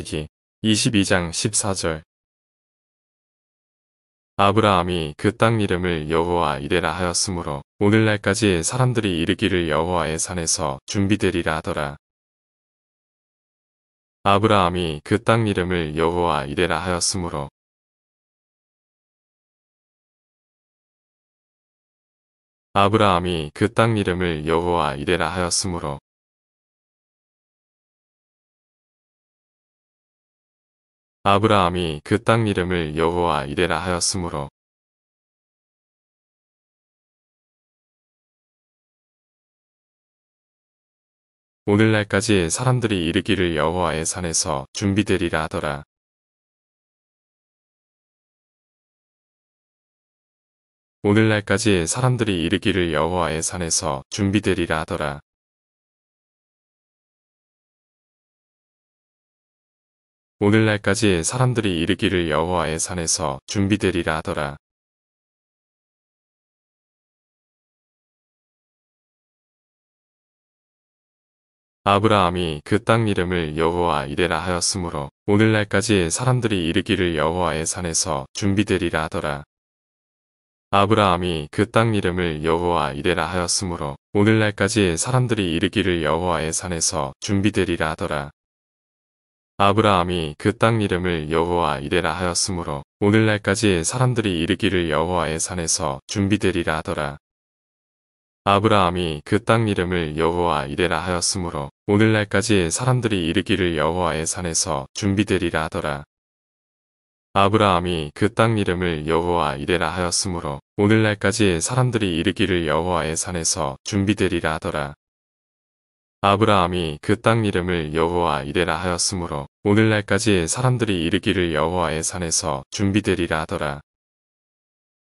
창세기 22장 14절 아브라함이 그 땅 이름을 여호와 이레라 하였으므로 오늘날까지 사람들이 이르기를 여호와의 산에서 준비되리라 하더라. 아브라함이 그 땅 이름을 여호와 이레라 하였으므로 아브라함이 그 땅 이름을 여호와 이레라 하였으므로 아브라함이 그 땅 이름을 여호와 이레라 하였으므로 오늘날까지 사람들이 이르기를 여호와의 산에서 준비되리라 하더라. 오늘날까지 사람들이 이르기를 여호와의 산에서 준비되리라 하더라. 오늘날까지 사람들이 이르기를 여호와의 산에서 준비되리라 하더라. 아브라함이 그 땅 이름을 여호와 이레라 하였으므로 오늘날까지 사람들이 이르기를 여호와의 산에서 준비되리라 하더라. 아브라함이 그 땅 이름을 여호와 이레라 하였으므로 오늘날까지 사람들이 이르기를 여호와의 산에서 준비되리라 하더라. 아브라함이 그 땅 이름을 여호와 이레라 하였으므로 오늘날까지 사람들이 이르기를 여호와의 산에서 준비되리라 하더라. 아브라함이 그 땅 이름을 여호와 이레라 하였으므로 오늘날까지 사람들이 이르기를 여호와의 산에서 준비되리라 하더라. 아브라함이 그 땅 이름을 여호와 이레라 하였으므로 오늘날까지 사람들이 이르기를 여호와의 산에서 준비되리라 하더라. 아브라함이 그 땅 이름을 여호와 이레라 하였으므로 오늘날까지 사람들이 이르기를 여호와의 산에서 준비되리라 하더라.